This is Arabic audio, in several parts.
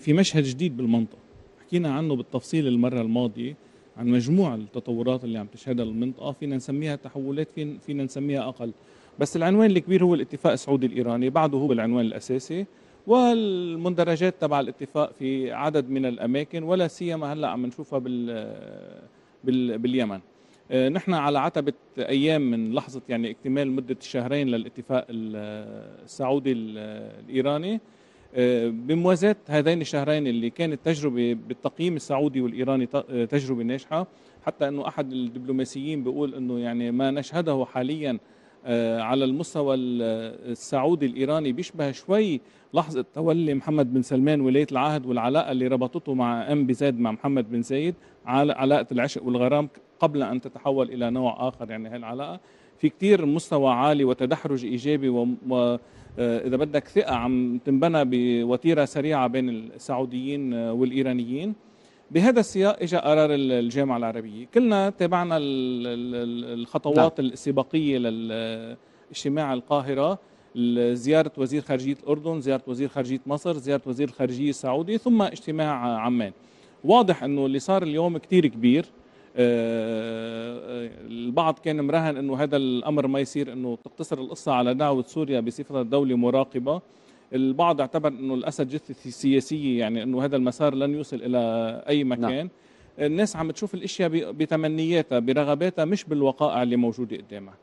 في مشهد جديد بالمنطقة حكينا عنه بالتفصيل المرة الماضية عن مجموع التطورات اللي عم تشهدها المنطقة فينا نسميها تحولات فينا نسميها أقل بس العنوان الكبير هو الاتفاق السعودي الإيراني بعده هو العنوان الأساسي والمندرجات تبع الاتفاق في عدد من الأماكن ولا سيما هلأ عم نشوفها بال, بال... باليمن آه، نحن على عتبة أيام من لحظة يعني اكتمال مدة الشهرين للاتفاق السعودي الإيراني بموازاة هذين الشهرين اللي كانت تجربة بالتقييم السعودي والإيراني تجربة ناجحة حتى أنه أحد الدبلوماسيين بيقول أنه يعني ما نشهده حالياً آه، على المستوى السعودي الإيراني بيشبه شوي لحظة تولي محمد بن سلمان ولاية العهد والعلاقة اللي ربطته مع أم بزاد مع محمد بن زايد على علاقة العشق والغرام قبل أن تتحول إلى نوع آخر يعني هاي العلاقة في كتير مستوى عالي وتدحرج إيجابي واذا آه، بدك ثقة عم تنبنى بوتيرة سريعة بين السعوديين آه، والإيرانيين بهذا السياق اجى قرار الجامعه العربيه كلنا تابعنا الخطوات لا. نعم. السباقيه للاجتماع القاهره زيارة وزير خارجية الأردن زيارة وزير خارجية مصر زيارة وزير الخارجية السعودي ثم اجتماع عمان واضح أنه اللي صار اليوم كتير كبير آه، آه، البعض كان مراهن أنه هذا الأمر ما يصير أنه تقتصر القصة على دعوة سوريا بصفتها دولة مراقبة البعض اعتبر انه الاسد جثه سياسيه يعني انه هذا المسار لن يوصل الى اي نعم. مكان نعم. الناس عم تشوف الاشياء بتمنياتها برغباتها مش بالوقائع اللي موجوده قدامها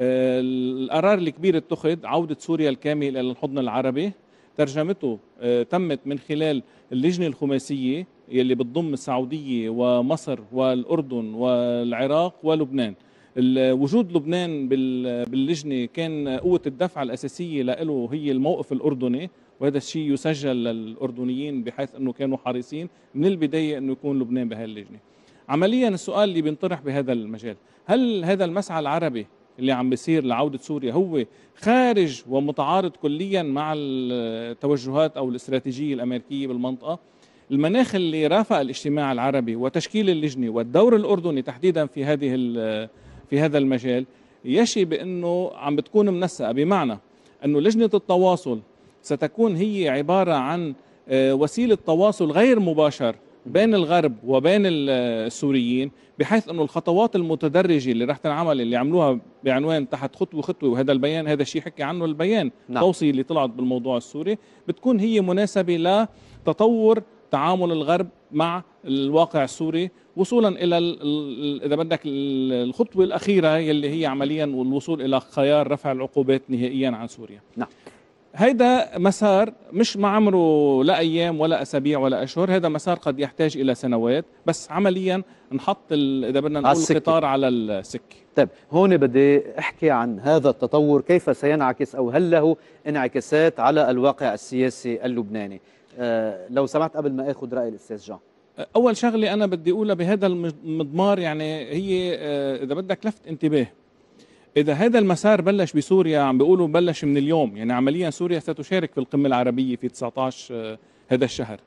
آه، القرار الكبير اتخذ عودة سوريا الكامل إلى الحضن العربي ترجمته آه، تمت من خلال اللجنة الخماسية يلي بتضم السعودية ومصر والأردن والعراق ولبنان وجود لبنان باللجنه كان قوه الدفع الاساسيه له هي الموقف الاردني وهذا الشيء يسجل للاردنيين بحيث انه كانوا حريصين من البدايه انه يكون لبنان بهي اللجنه. عمليا السؤال اللي بينطرح بهذا المجال، هل هذا المسعى العربي اللي عم بيصير لعوده سوريا هو خارج ومتعارض كليا مع التوجهات او الاستراتيجيه الامريكيه بالمنطقه؟ المناخ اللي رافق الاجتماع العربي وتشكيل اللجنه والدور الاردني تحديدا في هذه في هذا المجال يشي بأنه عم بتكون منسقة بمعنى أنه لجنة التواصل ستكون هي عبارة عن آه، وسيلة تواصل غير مباشر بين الغرب وبين آه، السوريين بحيث انه الخطوات المتدرجه اللي رح تنعمل اللي عملوها بعنوان تحت خطوه خطوه وهذا البيان هذا الشيء حكي عنه البيان نعم. التوصيه اللي طلعت بالموضوع السوري بتكون هي مناسبه لتطور تعامل الغرب مع الواقع السوري وصولا الى اذا بدك الخطوه الاخيره يلي هي عمليا الوصول الى خيار رفع العقوبات نهائيا عن سوريا نعم هيدا مسار مش ما عمره لا ايام ولا اسابيع ولا اشهر هذا مسار قد يحتاج الى سنوات بس عمليا نحط اذا بدنا نقول القطار على السكه طيب هون بدي احكي عن هذا التطور كيف سينعكس او هل له انعكاسات على الواقع السياسي اللبناني آه، لو سمحت قبل ما اخذ راي الاستاذ جان آه، اول شغله انا بدي اقولها بهذا المضمار يعني هي آه، اذا بدك لفت انتباه اذا هذا المسار بلش بسوريا عم بيقولوا بلش من اليوم يعني عمليا سوريا ستشارك في القمه العربيه في 19 هذا الشهر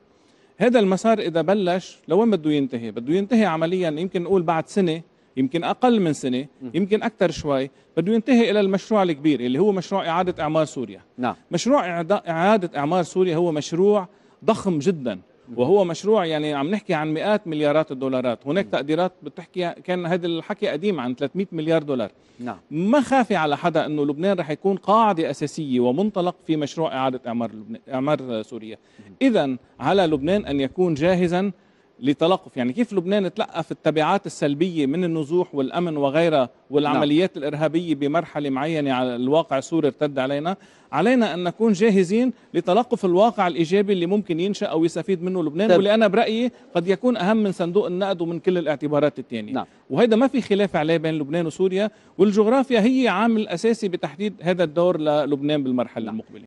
هذا المسار اذا بلش لوين بده ينتهي بده ينتهي عمليا يمكن نقول بعد سنه يمكن اقل من سنه يمكن اكثر شوي بده ينتهي الى المشروع الكبير اللي هو مشروع اعاده اعمار سوريا نعم. مشروع اعاده اعمار سوريا هو مشروع ضخم جدا وهو مشروع يعني عم نحكي عن مئات مليارات الدولارات هناك نعم. تقديرات بتحكي كان هذا الحكي قديم عن 300 مليار دولار نعم ما خافي على حدا انه لبنان رح يكون قاعده اساسيه ومنطلق في مشروع اعاده اعمار لبنان اعمار سوريا اذا على لبنان ان يكون جاهزا لتلقف يعني كيف لبنان تلقى في التبعات السلبية من النزوح والأمن وغيرها والعمليات نعم. الإرهابية بمرحلة معينة على الواقع السوري ارتد علينا علينا أن نكون جاهزين لتلقف الواقع الإيجابي اللي ممكن ينشأ أو يستفيد منه لبنان طيب. واللي أنا برأيي قد يكون أهم من صندوق النقد ومن كل الاعتبارات الثانية نعم. وهذا ما في خلاف عليه بين لبنان وسوريا والجغرافيا هي عامل أساسي بتحديد هذا الدور للبنان بالمرحلة نعم. المقبلة